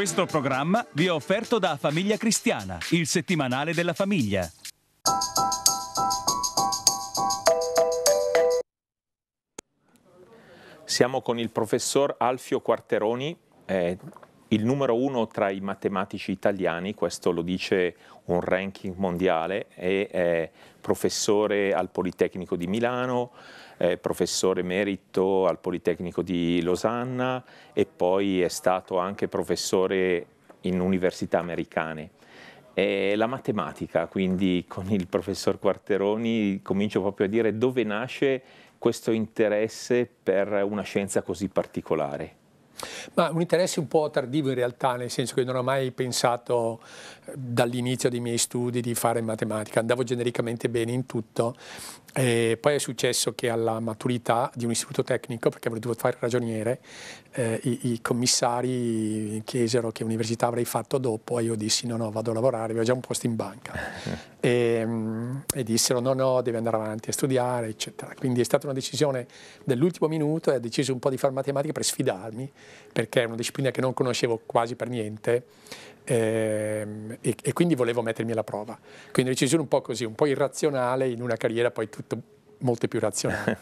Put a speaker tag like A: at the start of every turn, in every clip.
A: Questo programma vi è offerto da Famiglia Cristiana, il settimanale della famiglia. Siamo con il professor Alfio Quarteroni, eh, il numero uno tra i matematici italiani, questo lo dice un ranking mondiale e è professore al Politecnico di Milano, professore merito al Politecnico di Losanna e poi è stato anche professore in università americane. E la matematica, quindi con il professor Quarteroni comincio proprio a dire dove nasce questo interesse per una scienza così particolare.
B: Ma un interesse un po' tardivo in realtà, nel senso che non ho mai pensato eh, dall'inizio dei miei studi di fare matematica, andavo genericamente bene in tutto. E poi è successo che alla maturità di un istituto tecnico, perché avrei dovuto fare ragioniere, eh, i, i, commissari chiesero che università avrei fatto dopo e io dissi no, no, vado a lavorare, avevo già un posto in banca. e, ehm, e dissero no, no, devi andare avanti a studiare, eccetera. Quindi è stata una decisione dell'ultimo minuto e ha deciso un po' di fare matematica per sfidarmi perché è una disciplina che non conoscevo quasi per niente ehm, e, e, quindi volevo mettermi alla prova. Quindi una decisione un po' così, un po' irrazionale in una carriera poi tutto molto più razionale.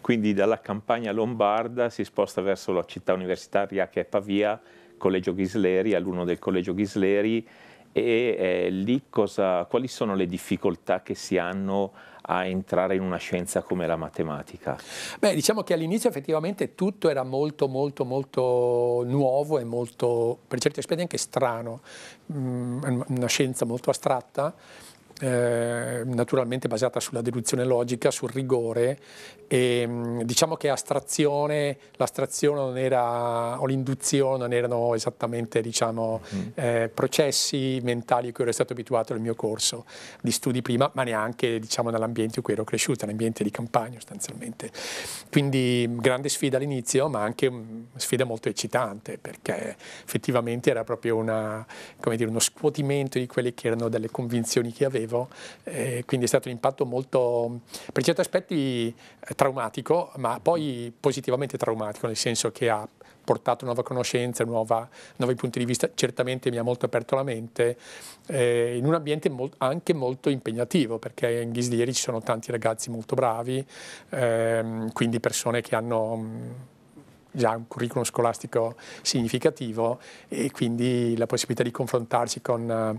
A: quindi dalla campagna lombarda si sposta verso la città universitaria che è Pavia, Collegio Ghisleri, alunno del Collegio Ghisleri e eh, lì cosa, quali sono le difficoltà che si hanno a entrare in una scienza come la matematica?
B: Beh, diciamo che all'inizio effettivamente tutto era molto, molto, molto nuovo e molto, per certi aspetti anche strano, mm, una scienza molto astratta Ehm, naturalmente basata sulla deduzione logica, sul rigore e mm, diciamo che astrazione, l'astrazione non era, o l'induzione non erano esattamente diciamo, mm-hmm. eh, processi mentali a cui ero stato abituato nel mio corso di studi prima, ma neanche diciamo, nell'ambiente in cui ero cresciuto, nell'ambiente di campagna sostanzialmente. Quindi mm, grande sfida all'inizio, ma anche una mm, sfida molto eccitante perché effettivamente era proprio una, dire, uno scuotimento di quelle che erano delle convinzioni che avevo avevo, eh, quindi è stato un impatto molto, per certi aspetti, eh, traumatico, ma poi positivamente traumatico, nel senso che ha portato nuova conoscenza, nuova, nuovi punti di vista, certamente mi ha molto aperto la mente, eh, in un ambiente molt, anche molto impegnativo, perché in Ghislieri ci sono tanti ragazzi molto bravi, ehm, quindi persone che hanno mm, già un curriculum scolastico significativo e quindi la possibilità di confrontarsi con eh,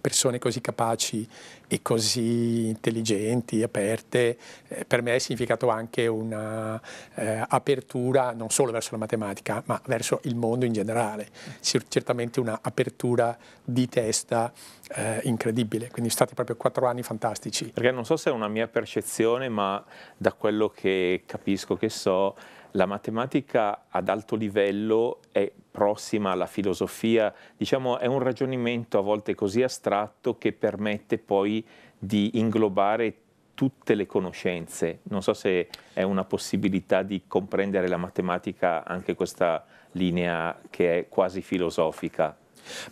B: persone così capaci e così intelligenti, aperte, eh, per me ha significato anche un'apertura eh, non solo verso la matematica, ma verso il mondo in generale, certamente un'apertura di testa eh, incredibile, quindi sono stati proprio quattro anni fantastici.
A: Perché non so se è una mia percezione, ma da quello che capisco che so, la matematica ad alto livello è prossima alla filosofia, diciamo è un ragionamento a volte così astratto che permette poi di inglobare tutte le conoscenze. Non so se è una possibilità di comprendere la matematica anche questa linea che è quasi filosofica.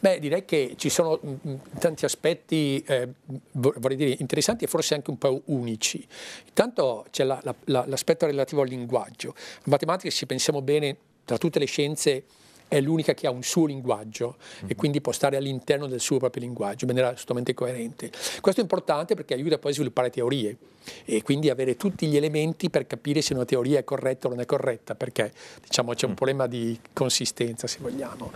A: Beh, direi che
B: ci sono mm, mm, tanti aspetti, eh, vorrei dire, interessanti e forse anche un po' unici. Intanto c'è la, la, la, l'aspetto relativo al linguaggio. In matematica, se pensiamo bene, tra tutte le scienze è l'unica che ha un suo linguaggio mm-hmm. e mhm. quindi può stare all'interno del suo proprio linguaggio in maniera assolutamente coerente. Questo è importante perché aiuta poi a sviluppare teorie e quindi avere tutti gli elementi per capire se una teoria è corretta o non è corretta, perché diciamo, c'è un mm. problema di consistenza se vogliamo.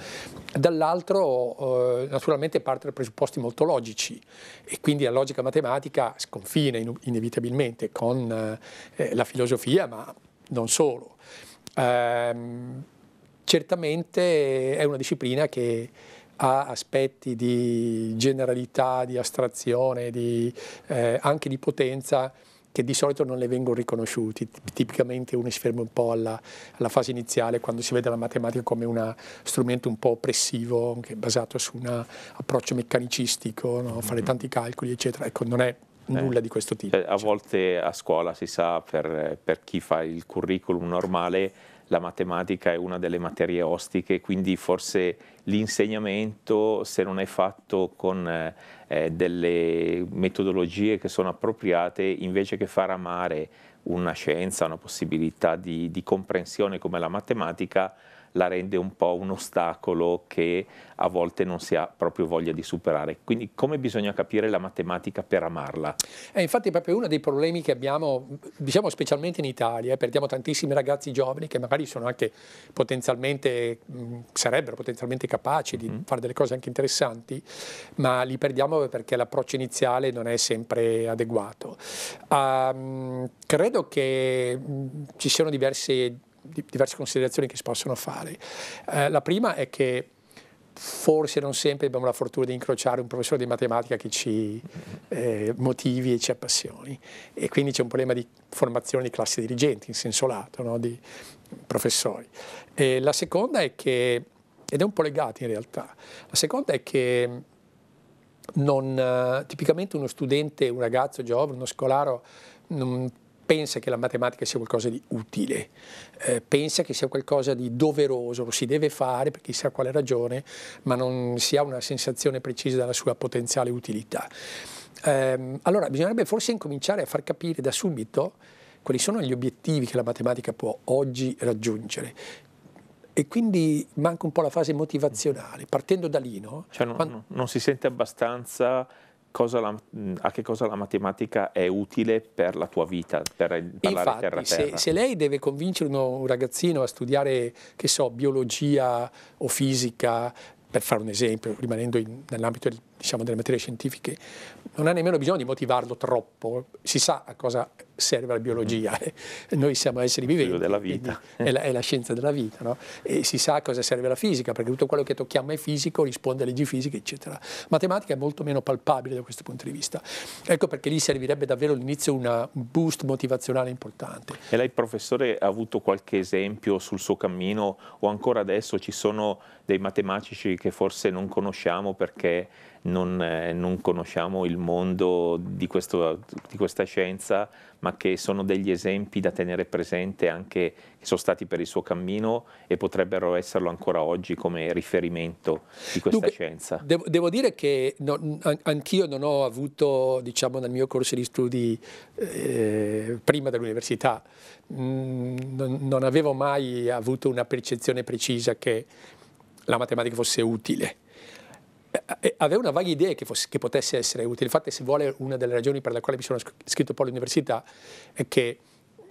B: Dall'altro eh, naturalmente parte da presupposti molto logici e quindi la logica matematica sconfina in- inevitabilmente con eh, la filosofia, ma non solo. Ehm, Certamente è una disciplina che ha aspetti di generalità, di astrazione, di, eh, anche di potenza che di solito non le vengono riconosciuti, tipicamente uno si ferma un po' alla, alla, fase iniziale quando si vede la matematica come uno strumento un po' oppressivo, che basato su un approccio meccanicistico, no? fare mm-hmm. tanti calcoli eccetera, ecco non è eh.
A: nulla eh, di questo tipo. Cioè, a volte a scuola si sa per, per chi fa il curriculum normale la matematica è una delle materie ostiche, quindi forse l'insegnamento, se non è fatto con eh, eh, delle metodologie che sono appropriate, invece che far amare una scienza, una possibilità di, di comprensione come la matematica, la rende un po' un ostacolo che a volte non si ha proprio voglia di superare. Quindi come bisogna capire la matematica per amarla?
B: Eh, è infatti proprio uno dei problemi che abbiamo, diciamo specialmente in Italia, eh, perdiamo tantissimi ragazzi giovani che magari sono anche potenzialmente, mm, sarebbero potenzialmente capaci di mm. fare delle cose anche interessanti, ma li perdiamo perché l'approccio iniziale non è sempre adeguato. Um, credo che mm, ci siano diverse diverse considerazioni che si possono fare. Eh, la prima è che forse non sempre abbiamo la fortuna di incrociare un professore di matematica che ci eh, motivi e ci appassioni e quindi c'è un problema di formazione di classi dirigenti in senso lato, no? di professori. E la seconda è che, ed è un po' legato in realtà, la seconda è che non, eh, tipicamente uno studente, un ragazzo giovane, uno scolaro non pensa che la matematica sia qualcosa di utile, eh, pensa che sia qualcosa di doveroso, lo si deve fare per chissà quale ragione, ma non si ha una sensazione precisa della sua potenziale utilità. Eh, allora bisognerebbe forse incominciare a far capire da subito quali sono gli obiettivi che la matematica può oggi raggiungere, e quindi manca un po' la fase motivazionale, partendo da lì. No? Cioè non, Quando... non,
A: si sente abbastanza cosa la, mm, a che cosa la matematica è utile per la tua vita, per parlare Infatti, terra terra. Se, se
B: lei deve convincere uno, un ragazzino a studiare, che so, biologia o fisica, per fare un esempio, rimanendo nell'ambito del diciamo, delle materie scientifiche, non ha nemmeno bisogno di motivarlo troppo, si sa a cosa serve la biologia, mm-hmm. noi siamo esseri viventi, Il della vita. È, la, è la scienza della vita, no? e si sa a cosa serve la fisica, perché tutto quello che tocchiamo è fisico, risponde alle leggi fisiche, eccetera. Matematica è molto meno palpabile da questo punto di vista, ecco perché lì servirebbe davvero all'inizio un boost motivazionale importante.
A: E lei professore ha avuto qualche esempio sul suo cammino o ancora adesso ci sono dei matematici che forse non conosciamo perché non, eh, non conosciamo il mondo di, questo, di, questa scienza, ma che sono degli esempi da tenere presente anche che sono stati per il suo cammino e potrebbero esserlo ancora oggi come riferimento di questa Dunque, scienza. Devo, devo, dire che
B: no, anch'io non ho avuto, diciamo, nel mio corso di studi eh, prima dell'università, mm, non, non avevo mai avuto una percezione precisa che la matematica fosse utile eh, eh, aveva una vaga idea che, fosse, che, potesse essere utile. Infatti, se vuole, una delle ragioni per le quali mi sono iscritto poi all'università è che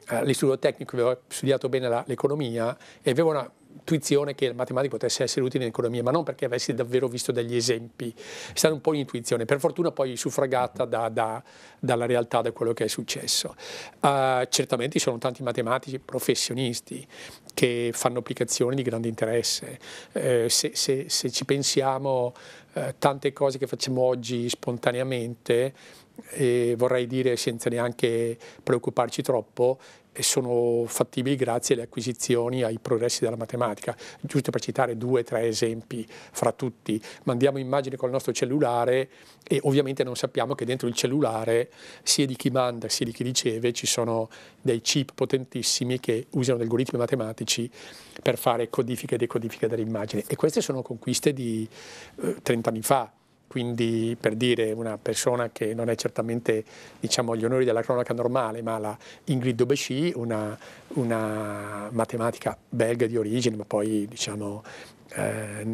B: all'istituto eh, tecnico avevo studiato bene l'economia e aveva una intuizione che il matematico potesse essere utile in economia, ma non perché avessi davvero visto degli esempi, è stata un po' un'intuizione, per fortuna poi suffragata da, da, dalla realtà, da quello che è successo. Uh, certamente ci sono tanti matematici professionisti che fanno applicazioni di grande interesse, uh, se, se, se, ci pensiamo uh, tante cose che facciamo oggi spontaneamente, e vorrei dire senza neanche preoccuparci troppo, e sono fattibili grazie alle acquisizioni, ai progressi della matematica. Giusto per citare due o tre esempi fra tutti, mandiamo immagini col nostro cellulare e ovviamente non sappiamo che dentro il cellulare, sia di chi manda sia di chi riceve, ci sono dei chip potentissimi che usano algoritmi matematici per fare codifiche e decodifiche dell'immagine. E queste sono conquiste di eh, 30 anni fa, quindi per dire una persona che non è certamente diciamo, gli onori della cronaca normale, ma la Ingrid Dobesci, una, una matematica belga di origine, ma poi diciamo, eh,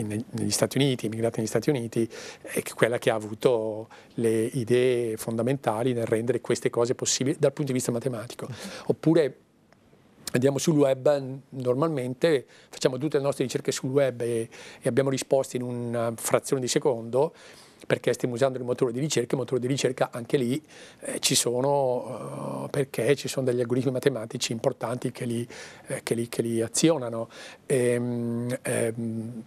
B: negli Stati Uniti, immigrata negli Stati Uniti, è quella che ha avuto le idee fondamentali nel rendere queste cose possibili dal punto di vista matematico. Mm-hmm. Oppure andiamo sul web, normalmente facciamo tutte le nostre ricerche sul web e, e abbiamo risposte in una frazione di secondo perché stiamo usando il motore di ricerca, il motore di ricerca anche lì eh, ci sono, eh, perché ci sono degli algoritmi matematici importanti che li, eh, che li, che li azionano. E, ehm, ehm,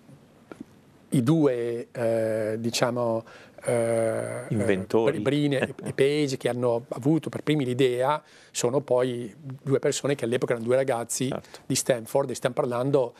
B: I due, eh, diciamo, eh, Inventori. Eh, Brine e Page che hanno avuto per primi l'idea sono poi due persone che all'epoca erano due ragazzi certo. di Stanford e stiamo parlando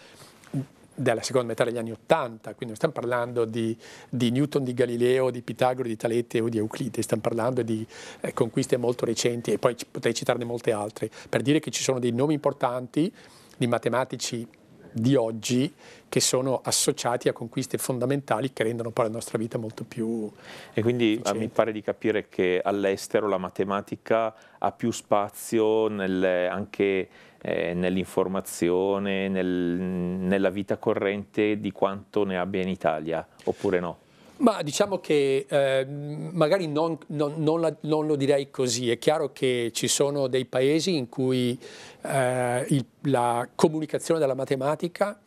B: della seconda metà degli anni Ottanta, quindi non stiamo parlando di, di, Newton, di Galileo, di Pitagoro, di Talete o di Euclide, stiamo parlando di eh, conquiste molto recenti e poi potrei citarne molte altre, per dire che ci sono dei nomi importanti di matematici di oggi che sono associati a conquiste fondamentali che rendono poi la nostra vita molto più...
A: E quindi ah, efficiente. mi pare di capire che all'estero la matematica ha più spazio nel, anche eh, nell'informazione, nel, nella vita corrente di quanto ne abbia in Italia, oppure no?
B: Ma diciamo che eh, magari non, non, non, la, non, lo direi così, è chiaro che ci sono dei paesi in cui eh, il, la comunicazione della matematica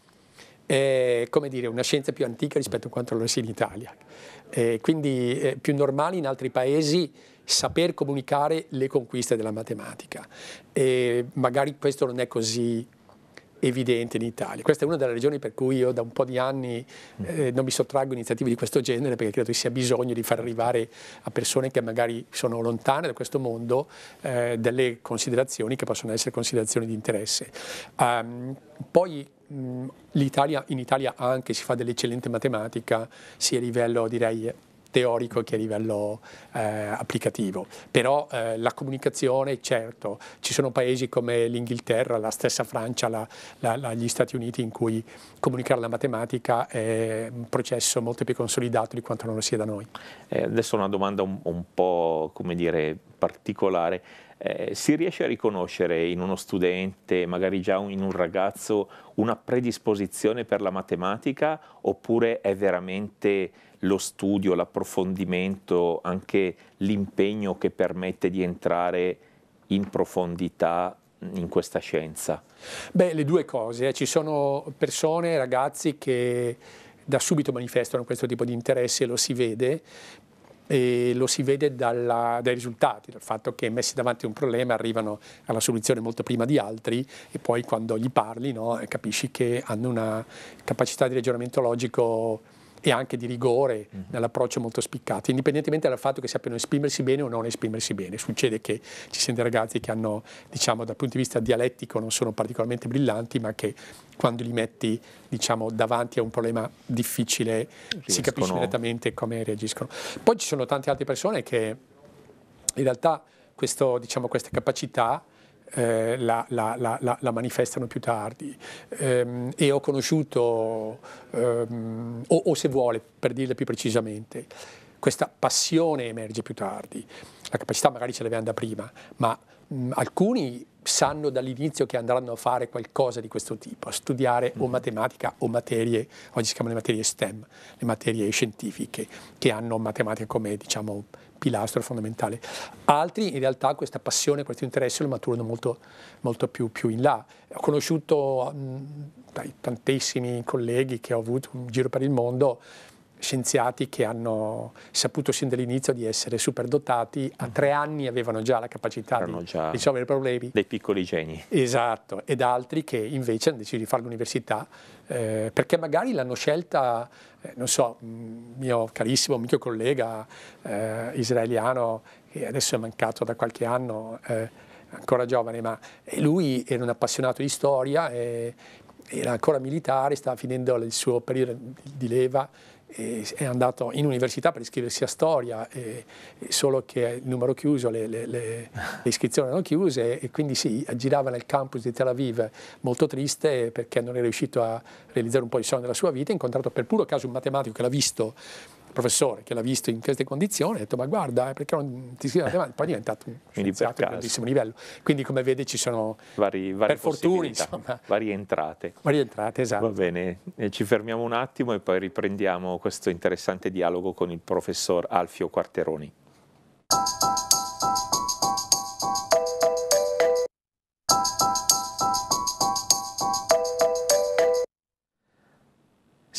B: è come dire, una scienza più antica rispetto a quanto lo sia in Italia. Eh, quindi è più normale in altri paesi saper comunicare le conquiste della matematica. E magari questo non è così evidente in Italia. Questa è una delle ragioni per cui io da un po' di anni mm. eh, non mi sottraggo a iniziative di questo genere perché credo che sia bisogno di far arrivare a persone che magari sono lontane da questo mondo eh, delle considerazioni che possono essere considerazioni di interesse. Um, poi mh, mm, in Italia anche si fa dell'eccellente matematica sia a livello direi teorico che a livello eh, applicativo. Però eh, la comunicazione, certo, ci sono paesi come l'Inghilterra, la stessa Francia, la, la, la, gli Stati Uniti in cui comunicare la matematica è un processo molto più consolidato di quanto non lo sia da noi.
A: Eh, adesso una domanda un, un po' come dire particolare eh, si riesce a riconoscere in uno studente, magari già in un ragazzo, una predisposizione per la matematica oppure è veramente lo studio, l'approfondimento, anche l'impegno che permette di entrare in profondità in questa scienza? Beh, le due cose.
B: Eh. Ci sono persone, ragazzi che da subito manifestano questo tipo di interesse e lo si vede, e lo si vede dalla, dai risultati, dal fatto che messi davanti a un problema arrivano alla soluzione molto prima di altri e poi quando gli parli no, capisci che hanno una capacità di ragionamento logico e anche di rigore mhm. nell'approccio molto spiccato, indipendentemente dal fatto che sappiano esprimersi bene o non esprimersi bene. Succede che ci siano dei ragazzi che hanno, diciamo, dal punto di vista dialettico non sono particolarmente brillanti, ma che quando li metti, diciamo, davanti a un problema difficile Riescono. si capisce direttamente come reagiscono. Poi ci sono tante altre persone che in realtà questo, diciamo, questa capacità eh, la, la, la, la, manifestano più tardi. Ehm, e ho conosciuto, ehm, o, o se vuole, per dirla più precisamente, questa passione emerge più tardi. La capacità magari ce l'avevano da prima, ma mh, alcuni sanno dall'inizio che andranno a fare qualcosa di questo tipo, a studiare o mm. matematica o materie, oggi si chiamano le materie STEM, le materie scientifiche, che hanno matematica come diciamo, pilastro fondamentale. Altri in realtà questa passione, questo interesse lo maturano molto, molto più, più, in là. Ho conosciuto mh, mm, tantissimi colleghi che ho avuto in giro per il mondo, scienziati che hanno saputo sin dall'inizio di essere superdotati, a tre anni avevano già la
A: capacità Erano di risolvere i problemi. Dei piccoli geni.
B: Esatto, ed altri che invece hanno deciso di fare l'università eh, perché magari l'hanno scelta, eh, non so, mm, mio carissimo amico collega eh, israeliano, che adesso è mancato da qualche anno, eh, ancora giovane, ma lui era un appassionato di storia, era ancora militare, stava finendo il suo periodo di leva è andato in università per iscriversi a storia, solo che il numero chiuso, le, le, le, iscrizioni erano chiuse e quindi si sì, girava nel campus di Tel Aviv molto triste perché non è riuscito a realizzare un po' il sogno della sua vita, ha incontrato per puro caso un matematico che l'ha visto professore che l'ha visto in queste condizioni ha detto ma guarda eh, perché non ti scrivi la matematica poi è diventato un scienziato
A: di grandissimo livello quindi come vede ci sono vari, vari per fortuna insomma varie entrate varie entrate esatto va bene e ci fermiamo un attimo e poi riprendiamo questo interessante dialogo con il professor Alfio Quarteroni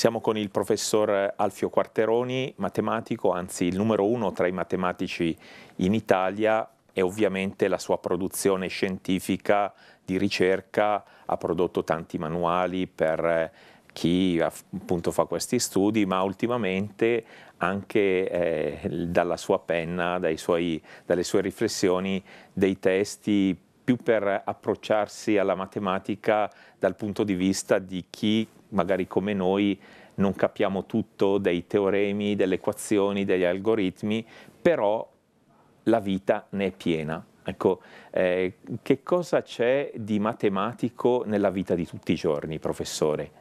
A: Siamo con il professor Alfio Quarteroni, matematico, anzi il numero uno tra i matematici in Italia e ovviamente la sua produzione scientifica di ricerca ha prodotto tanti manuali per chi appunto fa questi studi, ma ultimamente anche eh, dalla sua penna, suoi, dalle sue riflessioni, dei testi più per approcciarsi alla matematica dal punto di vista di chi magari come noi non capiamo tutto dei teoremi, delle equazioni, degli algoritmi, però la vita ne è piena. Ecco, eh, che cosa c'è di matematico nella vita di tutti i giorni, professore?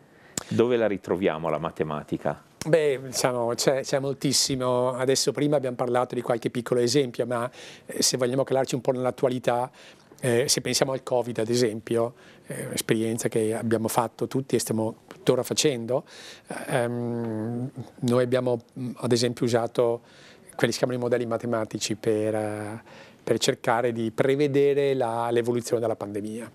A: Dove la ritroviamo la matematica?
B: Beh, diciamo, c'è, moltissimo. Adesso prima abbiamo parlato di qualche piccolo esempio, ma eh, se vogliamo calarci un po' nell'attualità, eh, se pensiamo al Covid, ad esempio, eh, esperienza che abbiamo fatto tutti e stiamo tuttora facendo, eh, ehm, noi abbiamo mm, ad esempio usato quelli che si chiamano i modelli matematici per, eh, per cercare di prevedere l'evoluzione della pandemia.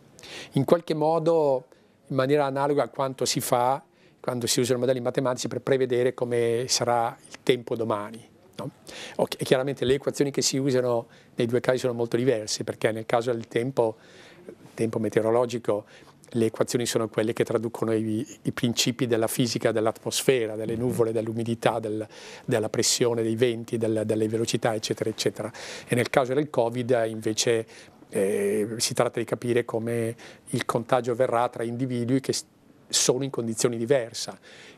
B: In qualche modo, in maniera analoga a quanto si fa quando si usano i modelli matematici per prevedere come sarà il tempo domani. No? Okay, chiaramente le equazioni che si usano nei due casi sono molto diverse perché nel caso del tempo, tempo meteorologico le equazioni sono quelle che traducono i, i principi della fisica dell'atmosfera, delle nuvole, dell'umidità, del, della pressione, dei venti, del, delle velocità, eccetera, eccetera. E nel caso del Covid eh, invece eh, si tratta di capire come il contagio verrà tra individui che sono in condizioni diverse.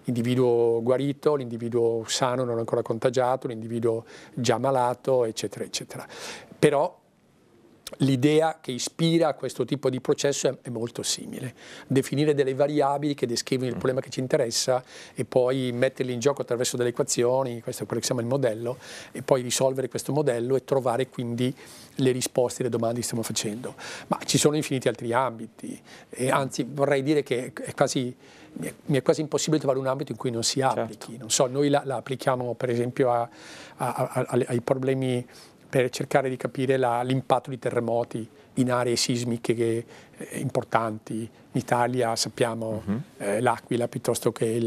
B: L'individuo guarito, l'individuo sano non ancora contagiato, l'individuo già malato, eccetera, eccetera. Però L'idea che ispira a questo tipo di processo è, molto simile. Definire delle variabili che descrivono il mm. problema che ci interessa e poi metterli in gioco attraverso delle equazioni, questo è quello che si chiama il modello, e poi risolvere questo modello e trovare quindi le risposte alle domande che stiamo facendo. Ma ci sono infiniti altri ambiti, e anzi vorrei dire che è quasi mi è quasi impossibile trovare un ambito in cui non si certo. applichi. Certo. Non so, noi la, la, applichiamo per esempio a, a, a, ai problemi per cercare di capire l'impatto di terremoti in aree sismiche che, eh, importanti. In Italia sappiamo uh mhm. -huh. eh, l'Aquila piuttosto che eh,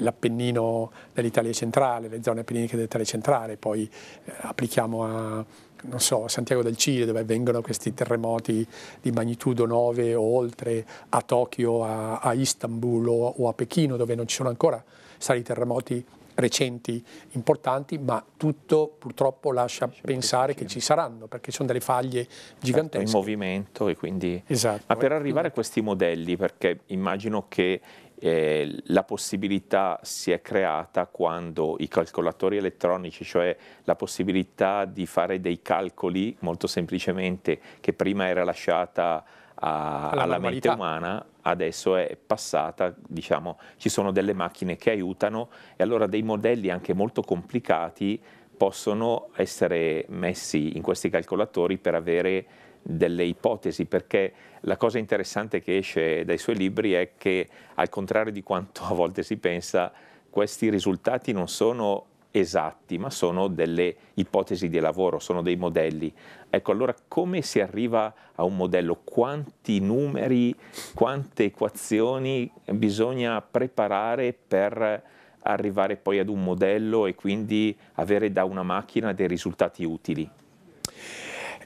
B: l'appennino eh, dell'Italia centrale, le zone appenniniche dell'Italia centrale, poi eh, applichiamo a non so, Santiago del Cile dove avvengono questi terremoti di magnitudo 9 o oltre, a Tokyo, a, a Istanbul o, o a Pechino dove non ci sono ancora stati terremoti recenti importanti, ma tutto purtroppo lascia pensare che ci saranno, perché ci sono delle faglie
A: certo, gigantesche. Certo, in movimento e quindi... Esatto. Ma per arrivare a questi modelli, perché immagino che eh, la possibilità si è creata quando i calcolatori elettronici, cioè la possibilità di fare dei calcoli molto semplicemente che prima era lasciata a, alla, alla mente umana, adesso è passata, diciamo, ci sono delle macchine che aiutano e allora dei modelli anche molto complicati possono essere messi in questi calcolatori per avere delle ipotesi, perché la cosa interessante che esce dai suoi libri è che, al contrario di quanto a volte si pensa, questi risultati non sono esatti, ma sono delle ipotesi di lavoro, sono dei modelli. Ecco, allora come si arriva a un modello? Quanti numeri, quante equazioni bisogna preparare per arrivare poi ad un modello e quindi avere da una macchina dei risultati utili?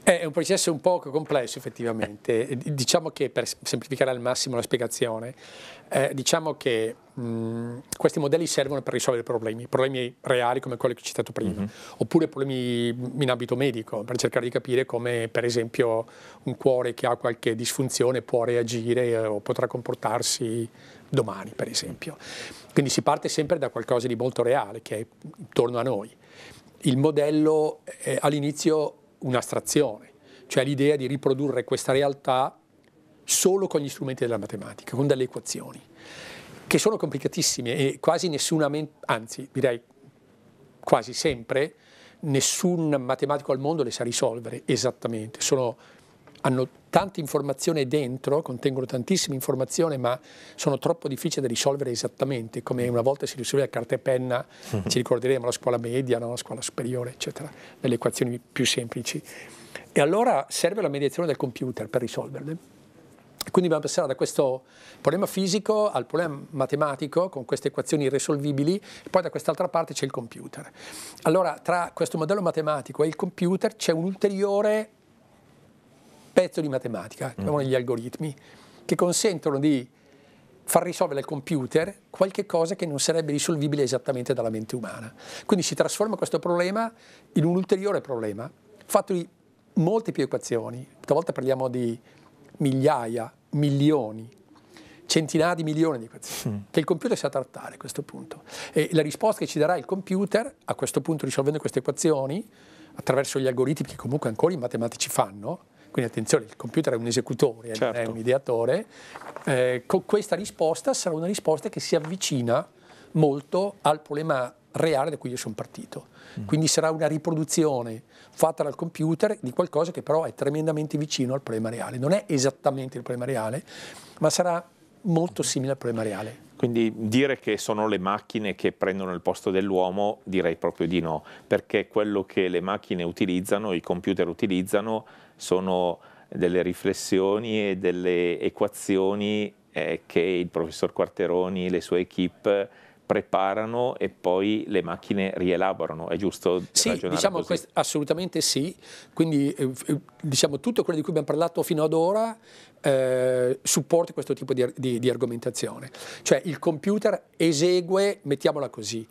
B: È un processo un po' complesso effettivamente, diciamo che per semplificare al massimo la spiegazione, eh, diciamo che mh, mhmm, questi modelli servono per risolvere problemi, problemi reali come quelli che ho citato prima, mm-hmm. oppure problemi in ambito medico, per cercare di capire come per esempio un cuore che ha qualche disfunzione può reagire eh, o potrà comportarsi domani per esempio. Quindi si parte sempre da qualcosa di molto reale che è intorno a noi. Il modello eh, all'inizio un'astrazione, cioè l'idea di riprodurre questa realtà solo con gli strumenti della matematica, con delle equazioni, che sono complicatissime e quasi nessuna, anzi direi quasi sempre, nessun matematico al mondo le sa risolvere esattamente, sono hanno tanta informazione dentro, contengono tantissima informazione, ma sono troppo difficili da risolvere esattamente, come una volta si risolveva a carta e penna, mhm. ci ricorderemo la scuola media, no? la scuola superiore, eccetera, nelle equazioni più semplici. E allora serve la mediazione del computer per risolverle. Quindi dobbiamo passare da questo problema fisico al problema matematico con queste equazioni irresolvibili e poi da quest'altra parte c'è il computer. Allora tra questo modello matematico e il computer c'è un ulteriore pezzo di matematica, mm. chiamano gli algoritmi, che consentono di far risolvere al computer qualche cosa che non sarebbe risolvibile esattamente dalla mente umana. Quindi si trasforma questo problema in un ulteriore problema, fatto di molte più equazioni, talvolta parliamo di migliaia, milioni, centinaia di milioni di equazioni, mm. che il computer sa trattare a questo punto. E la risposta che ci darà il computer, a questo punto risolvendo queste equazioni, attraverso gli algoritmi che comunque ancora i matematici fanno, quindi attenzione, il computer è un esecutore, certo. è un ideatore. Eh, con questa risposta sarà una risposta che si avvicina molto al problema reale da cui io sono partito. Mm. Quindi sarà una riproduzione fatta dal computer di qualcosa che però è tremendamente vicino al problema reale. Non è esattamente il problema reale, ma sarà molto mm-hmm. simile al problema reale.
A: Quindi dire che sono le macchine che prendono il posto dell'uomo direi proprio di no, perché quello che le macchine utilizzano, i computer utilizzano, sono delle riflessioni e delle equazioni eh, che il professor Quarteroni e le sue equip preparano e poi le macchine rielaborano, è giusto? Sì, diciamo
B: questo, assolutamente sì, quindi eh, eh, diciamo tutto quello di cui abbiamo parlato fino ad ora eh, supporta questo tipo di, di, di argomentazione, cioè il computer esegue, mettiamola così,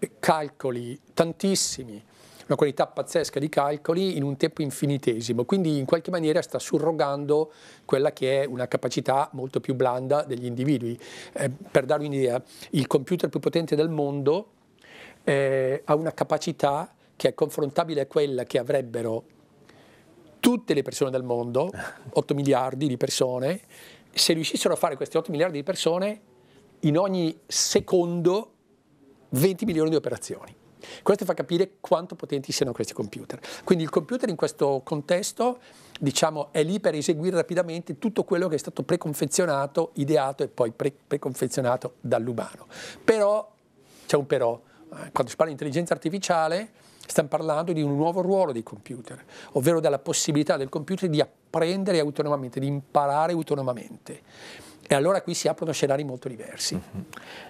B: eh, calcoli tantissimi, una qualità pazzesca di calcoli in un tempo infinitesimo, quindi in qualche maniera sta surrogando quella che è una capacità molto più blanda degli individui. Eh, per darvi un'idea, il computer più potente del mondo eh, ha una capacità che è confrontabile a quella che avrebbero tutte le persone del mondo, 8 miliardi di persone, se riuscissero a fare queste 8 miliardi di persone, in ogni secondo 20 milioni di operazioni. Questo fa capire quanto potenti siano questi computer. Quindi il computer in questo contesto diciamo, è lì per eseguire rapidamente tutto quello che è stato preconfezionato, ideato e poi pre- preconfezionato dall'umano. Però, c'è un però, eh, quando si parla di intelligenza artificiale stiamo parlando di un nuovo ruolo dei computer, ovvero della possibilità del computer di apprendere autonomamente, di imparare autonomamente e allora qui si aprono scenari molto diversi.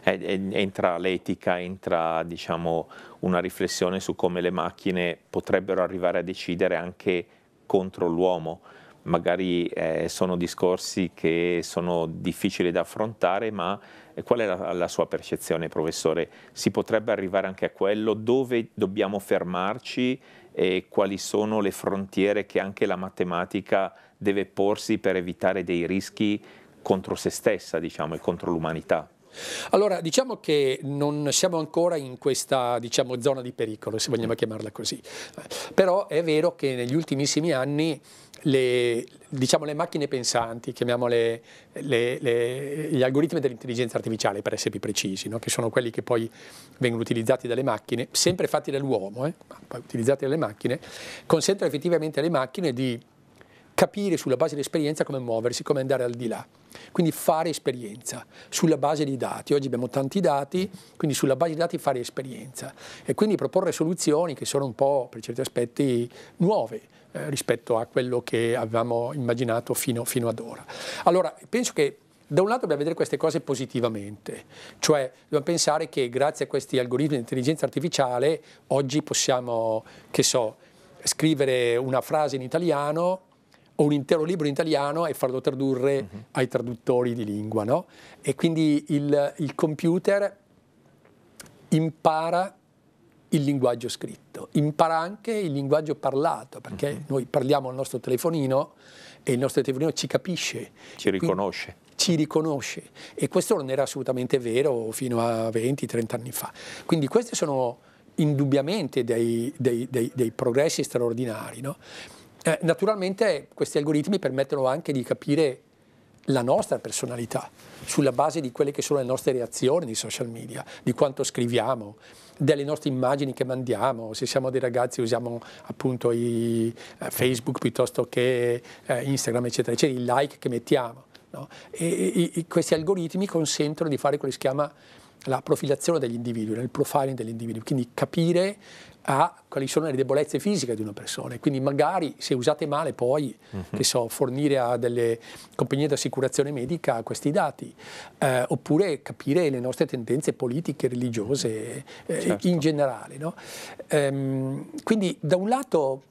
A: Entra l'etica, entra diciamo, una riflessione su come le macchine potrebbero arrivare a decidere anche contro l'uomo. Magari eh, sono discorsi che sono difficili da affrontare, ma eh, qual è la, la sua percezione, professore? Si potrebbe arrivare anche a quello? Dove dobbiamo fermarci e quali sono le frontiere che anche la matematica deve porsi per evitare dei rischi contro se stessa, diciamo, e contro l'umanità. Allora, diciamo che non siamo ancora in questa
B: diciamo, zona di pericolo, se vogliamo mm. chiamarla così, però è vero che negli ultimissimi anni le, diciamo, le macchine pensanti, chiamiamole le, le, gli algoritmi dell'intelligenza artificiale per essere più precisi, no? che sono quelli che poi vengono utilizzati dalle macchine, sempre fatti dall'uomo, eh? ma poi utilizzati dalle macchine, consentono effettivamente alle macchine di capire sulla base dell'esperienza come muoversi, come andare al di là. Quindi fare esperienza sulla base di dati. Oggi abbiamo tanti dati, quindi sulla base di dati fare esperienza e quindi proporre soluzioni che sono un po' per certi aspetti nuove eh, rispetto a quello che avevamo immaginato fino, fino ad ora. Allora, penso che da un lato dobbiamo vedere queste cose positivamente, cioè dobbiamo pensare che grazie a questi algoritmi di intelligenza artificiale oggi possiamo, che so, scrivere una frase in italiano o un intero libro in italiano e farlo tradurre uh-huh. ai traduttori di lingua. No? E quindi il, il computer impara il linguaggio scritto, impara anche il linguaggio parlato, perché uh-huh. noi parliamo al nostro telefonino e il nostro telefonino ci capisce.
A: Ci riconosce.
B: Ci riconosce. E questo non era assolutamente vero fino a 20-30 anni fa. Quindi questi sono indubbiamente dei, dei, dei, dei progressi straordinari. No? Eh, naturalmente questi algoritmi permettono anche di capire la nostra personalità sulla base di quelle che sono le nostre reazioni di social media, di quanto scriviamo, delle nostre immagini che mandiamo, se siamo dei ragazzi usiamo appunto i, eh, Facebook piuttosto che eh, Instagram eccetera, eccetera, i like che mettiamo. No? E, e, e questi algoritmi consentono di fare quello che si chiama la profilazione degli individui, nel profiling degli individui, quindi capire a quali sono le debolezze fisiche di una persona. Quindi magari se usate male poi, uh-huh. che so, fornire a delle compagnie di assicurazione medica questi dati, eh, oppure capire le nostre tendenze politiche, religiose eh, certo. in generale. No? Ehm, quindi da un lato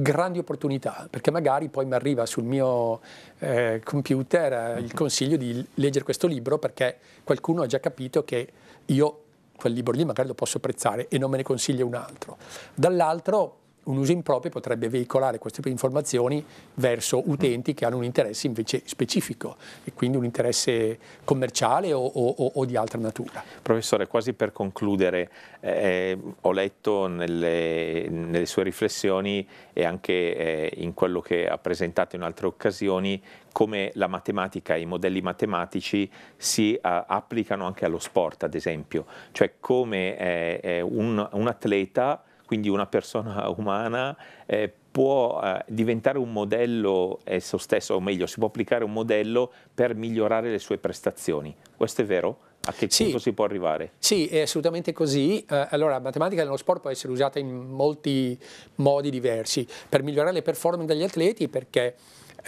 B: grandi opportunità, perché magari poi mi arriva sul mio eh, computer eh, il consiglio di leggere questo libro perché qualcuno ha già capito che io quel libro lì magari lo posso apprezzare e non me ne consiglia un altro. Dall'altro un uso improprio potrebbe veicolare queste informazioni verso utenti che hanno un interesse invece specifico e quindi un interesse commerciale o, o, o di altra natura.
A: Professore, quasi per concludere, eh, eh, ho letto nelle, nelle, sue riflessioni e anche eh, in quello che ha presentato in altre occasioni come la matematica e i modelli matematici si uh, applicano anche allo sport, ad esempio, cioè come eh, eh un, un atleta quindi una persona umana eh, può eh, diventare un modello esso stesso, o meglio, si può applicare un modello per migliorare le sue prestazioni. Questo è vero? A che sì, punto si può arrivare?
B: Sì, è assolutamente così. Eh, allora, la matematica nello sport può essere usata in molti modi diversi per migliorare le performance degli atleti perché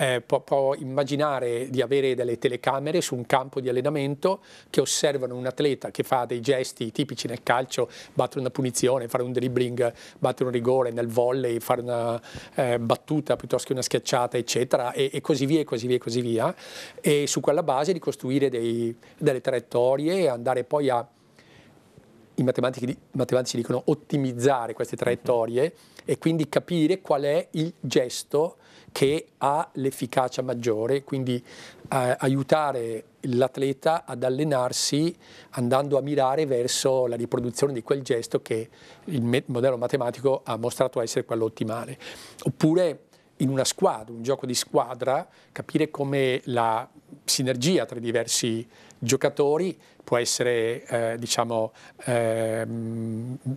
B: eh, può, può, immaginare di avere delle telecamere su un campo di allenamento che osservano un atleta che fa dei gesti tipici nel calcio, battere una punizione, fare un dribbling, battere un rigore, nel volley, fare una eh, battuta piuttosto che una schiacciata, eccetera, e, e, così via, e così via, e così via. E su quella base ricostruire dei, delle traiettorie e andare poi a i matematici, i matematici, dicono ottimizzare queste mhm. traiettorie e quindi capire qual è il gesto che ha l'efficacia maggiore, quindi eh, aiutare l'atleta ad allenarsi andando a mirare verso la riproduzione di quel gesto che il modello matematico ha mostrato essere quello ottimale. Oppure in una squadra, un gioco di squadra, capire come la sinergia tra i diversi giocatori può essere eh, diciamo, eh,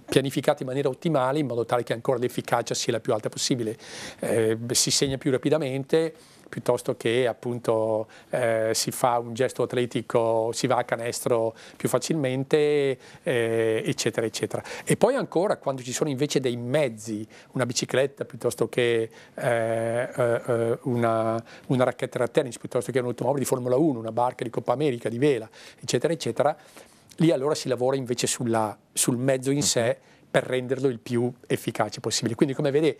B: pianificata in maniera ottimale in modo tale che ancora l'efficacia sia la più alta possibile. Eh, si segna più rapidamente, piuttosto che appunto eh, si fa un gesto atletico, si va a canestro più facilmente, eh, eccetera, eccetera. E poi ancora quando ci sono invece dei mezzi, una bicicletta piuttosto che eh, eh, eh una, una, racchetta da tennis, piuttosto che un'automobile di Formula 1, una barca di Coppa America, di vela, eccetera, eccetera, lì allora si lavora invece sulla, sul mezzo in sé per renderlo il più efficace possibile. Quindi come vede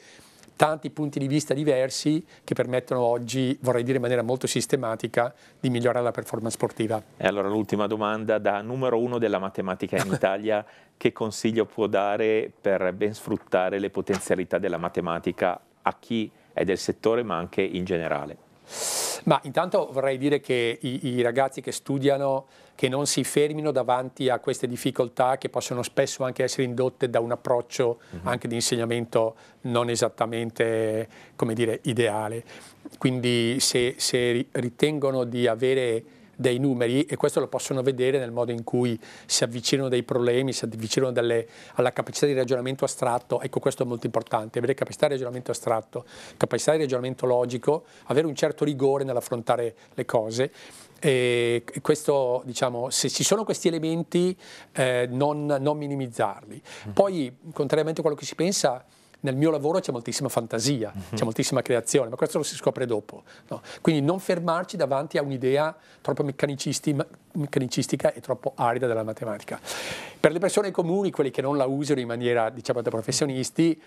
B: tanti punti di vista diversi
A: che permettono oggi, vorrei dire in maniera molto sistematica, di migliorare la performance sportiva. E allora l'ultima domanda da numero uno della matematica in Italia, che consiglio può dare per ben sfruttare le potenzialità della matematica a chi è del settore ma anche in generale? Ma intanto vorrei dire che i, i ragazzi che studiano
B: che non si fermino davanti a queste difficoltà che possono spesso anche essere indotte da un approccio mhm. anche di insegnamento non esattamente dire, ideale. Quindi se, se ritengono di avere dei numeri e questo lo possono vedere nel modo in cui si avvicinano dei problemi, si avvicinano delle, alla capacità di ragionamento astratto, ecco questo è molto importante, avere capacità di ragionamento astratto, capacità di ragionamento logico, avere un certo rigore nell'affrontare le cose e questo, diciamo, se ci sono questi elementi, eh, non, non, minimizzarli. Mhm. Poi, contrariamente a quello che si pensa, nel mio lavoro c'è moltissima fantasia, uh-huh. c'è moltissima creazione, ma questo lo si scopre dopo. No? Quindi non fermarci davanti a un'idea troppo meccanicistica e troppo arida della matematica. Per le persone comuni, quelli che non la usano in maniera, diciamo, da professionisti,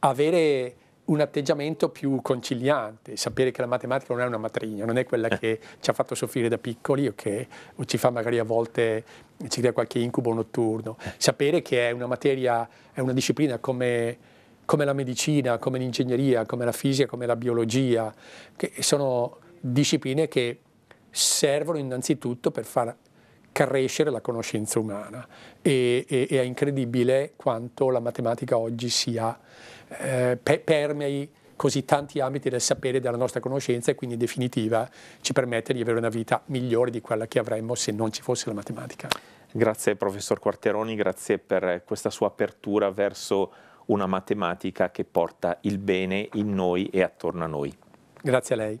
B: avere un atteggiamento più conciliante, sapere che la matematica non è una matrigna, non è quella eh. che ci ha fatto soffrire da piccoli o che o ci fa magari a volte, ci crea qualche incubo notturno, eh. sapere che è una materia, è una disciplina come, come la medicina, come l'ingegneria, come la fisica, come la biologia, che sono discipline che servono innanzitutto per far crescere la conoscenza umana e, e, e è incredibile quanto la matematica oggi sia eh, pe- permei così tanti ambiti del sapere e della nostra conoscenza e quindi in definitiva ci permette di avere una vita migliore di quella che avremmo se non ci fosse la matematica.
A: Grazie professor Quarteroni, grazie per questa sua apertura verso una matematica che porta il bene in noi e attorno a noi. Grazie a lei.